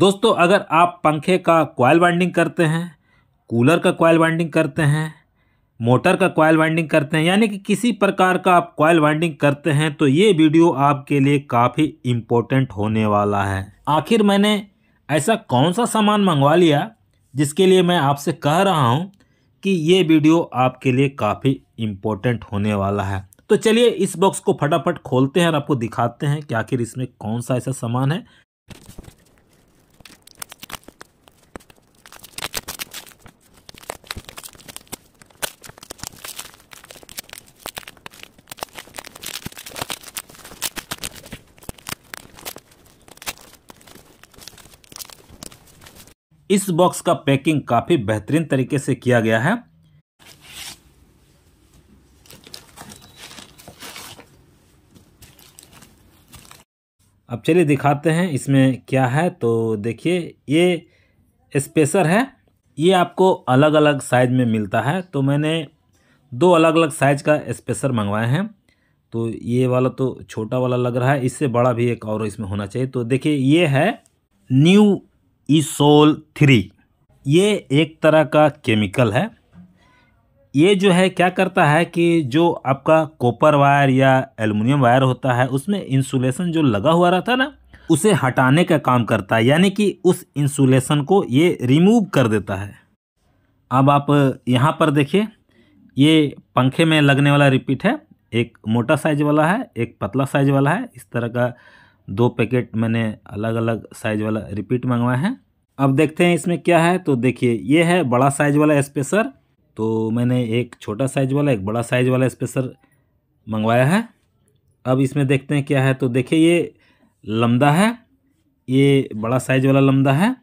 दोस्तों अगर आप पंखे का कॉयल वाइंडिंग करते हैं कूलर का कॉयल वाइंडिंग करते हैं मोटर का कॉयल वाइंडिंग करते हैं यानी कि किसी प्रकार का आप कॉयल वाइंडिंग करते हैं तो ये वीडियो आपके लिए काफ़ी इम्पोर्टेंट होने वाला है आखिर मैंने ऐसा कौन सा सामान मंगवा लिया जिसके लिए मैं आपसे कह रहा हूँ कि ये वीडियो आपके लिए काफ़ी इम्पोर्टेंट होने वाला है तो चलिए इस बॉक्स को फटाफट खोलते हैं और आपको दिखाते हैं कि आखिर इसमें कौन सा ऐसा सामान है इस बॉक्स का पैकिंग काफ़ी बेहतरीन तरीके से किया गया है अब चलिए दिखाते हैं इसमें क्या है तो देखिए ये स्पेसर है ये आपको अलग अलग साइज में मिलता है तो मैंने दो अलग अलग साइज का स्पेसर मंगवाए हैं तो ये वाला तो छोटा वाला लग रहा है इससे बड़ा भी एक और इसमें होना चाहिए तो देखिए ये है न्यू ईसोल थ्री ये एक तरह का केमिकल है ये जो है क्या करता है कि जो आपका कॉपर वायर या एलुमिनियम वायर होता है उसमें इंसुलेशन जो लगा हुआ रहता है ना उसे हटाने का काम करता है यानी कि उस इंसुलेशन को ये रिमूव कर देता है अब आप यहाँ पर देखिए ये पंखे में लगने वाला रिपीट है एक मोटा साइज वाला है एक पतला साइज वाला है इस तरह का दो पैकेट मैंने अलग अलग साइज वाला रिपीट मंगवाया है अब देखते हैं इसमें क्या है तो देखिए ये है बड़ा साइज वाला स्पेसर तो मैंने एक छोटा साइज वाला एक बड़ा साइज वाला स्पेसर मंगवाया है अब इसमें देखते हैं क्या है तो देखिए ये लम्दा है ये बड़ा साइज वाला लम्दा है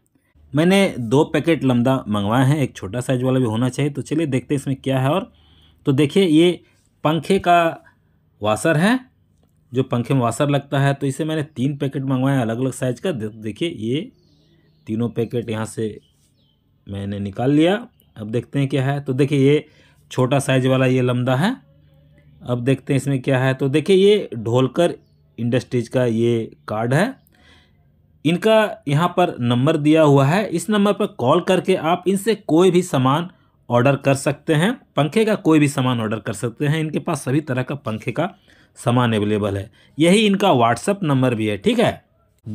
मैंने दो पैकेट लम्दा मंगवाए हैं एक छोटा साइज वाला भी होना चाहिए तो चलिए देखते हैं इसमें क्या है और तो देखिए ये पंखे का वाशर है जो पंखे में वाशर लगता है तो इसे मैंने तीन पैकेट मंगवाया अलग अलग साइज़ का देखिए ये तीनों पैकेट यहाँ से मैंने निकाल लिया अब देखते हैं क्या है तो देखिए ये छोटा साइज वाला ये लम्बा है अब देखते हैं इसमें क्या है तो देखिए ये ढोलकर इंडस्ट्रीज का ये कार्ड है इनका यहाँ पर नंबर दिया हुआ है इस नंबर पर कॉल करके आप इनसे कोई भी सामान ऑर्डर कर सकते हैं पंखे का कोई भी सामान ऑर्डर कर सकते हैं इनके पास सभी तरह का पंखे का सामान अवेलेबल है यही इनका व्हाट्सअप नंबर भी है ठीक है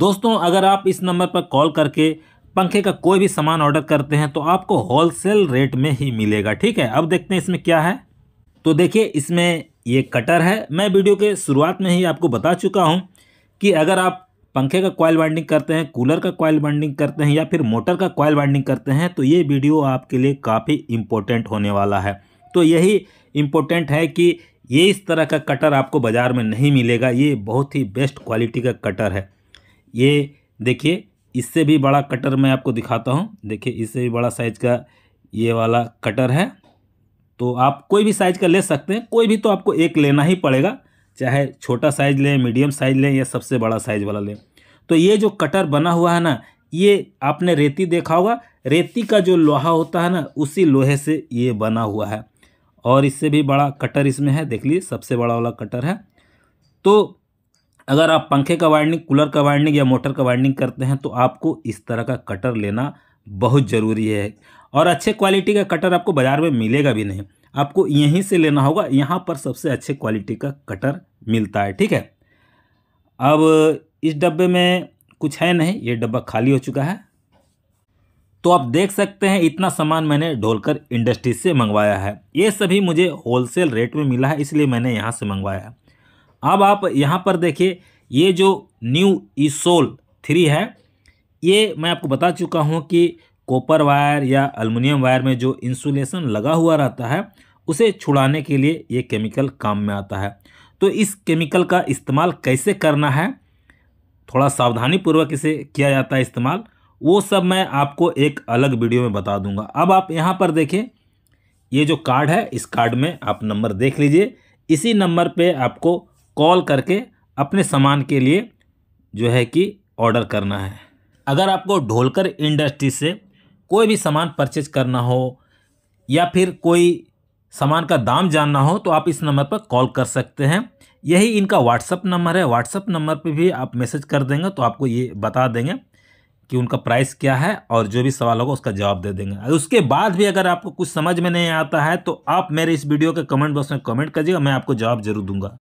दोस्तों अगर आप इस नंबर पर कॉल करके पंखे का कोई भी सामान ऑर्डर करते हैं तो आपको होलसेल रेट में ही मिलेगा ठीक है अब देखते हैं इसमें क्या है तो देखिए इसमें ये कटर है मैं वीडियो के शुरुआत में ही आपको बता चुका हूँ कि अगर आप पंखे का कॉयल बाइंडिंग करते हैं कूलर का कॉयल बाइंडिंग करते हैं या फिर मोटर का कॉयल बाइंडिंग करते हैं तो ये वीडियो आपके लिए काफ़ी इम्पोर्टेंट होने वाला है तो यही इम्पोर्टेंट है कि ये इस तरह का कटर आपको बाज़ार में नहीं मिलेगा ये बहुत ही बेस्ट क्वालिटी का कटर है ये देखिए इससे भी बड़ा कटर मैं आपको दिखाता हूँ देखिए इससे भी बड़ा साइज़ का ये वाला कटर है तो आप कोई भी साइज़ का ले सकते हैं कोई भी तो आपको एक लेना ही पड़ेगा चाहे छोटा साइज़ लें मीडियम साइज़ लें या सबसे बड़ा साइज़ वाला लें तो ये जो कटर बना हुआ है ना ये आपने रेती देखा होगा रेती का जो लोहा होता है ना उसी लोहे से ये बना हुआ है और इससे भी बड़ा कटर इसमें है देख लीजिए सबसे बड़ा वाला कटर है तो अगर आप पंखे का वार्डनिंग कूलर का वार्डनिंग या मोटर का वार्डनिंग करते हैं तो आपको इस तरह का कटर लेना बहुत ज़रूरी है और अच्छे क्वालिटी का कटर आपको बाज़ार में मिलेगा भी नहीं आपको यहीं से लेना होगा यहाँ पर सबसे अच्छे क्वालिटी का कटर मिलता है ठीक है अब इस डब्बे में कुछ है नहीं ये डब्बा खाली हो चुका है तो आप देख सकते हैं इतना सामान मैंने ढोलकर इंडस्ट्रीज से मंगवाया है ये सभी मुझे होलसेल रेट में मिला है इसलिए मैंने यहाँ से मंगवाया है अब आप यहाँ पर देखिए ये जो न्यू ईसोल थ्री है ये मैं आपको बता चुका हूँ कि कॉपर वायर या अलमिनियम वायर में जो इंसुलेशन लगा हुआ रहता है उसे छुड़ाने के लिए ये केमिकल काम में आता है तो इस केमिकल का इस्तेमाल कैसे करना है थोड़ा सावधानी पूर्वक इसे किया जाता है इस्तेमाल वो सब मैं आपको एक अलग वीडियो में बता दूंगा अब आप यहाँ पर देखें ये जो कार्ड है इस कार्ड में आप नंबर देख लीजिए इसी नंबर पे आपको कॉल करके अपने सामान के लिए जो है कि ऑर्डर करना है अगर आपको ढोलकर इंडस्ट्री से कोई भी सामान परचेज करना हो या फिर कोई सामान का दाम जानना हो तो आप इस नंबर पर कॉल कर सकते हैं यही इनका व्हाट्सअप नंबर है व्हाट्सअप नंबर पे भी आप मैसेज कर देंगे तो आपको ये बता देंगे कि उनका प्राइस क्या है और जो भी सवाल होगा उसका जवाब दे देंगे और उसके बाद भी अगर आपको कुछ समझ में नहीं आता है तो आप मेरे इस वीडियो के कमेंट बॉक्स में कमेंट करिएगा मैं आपको जवाब जरूर दूंगा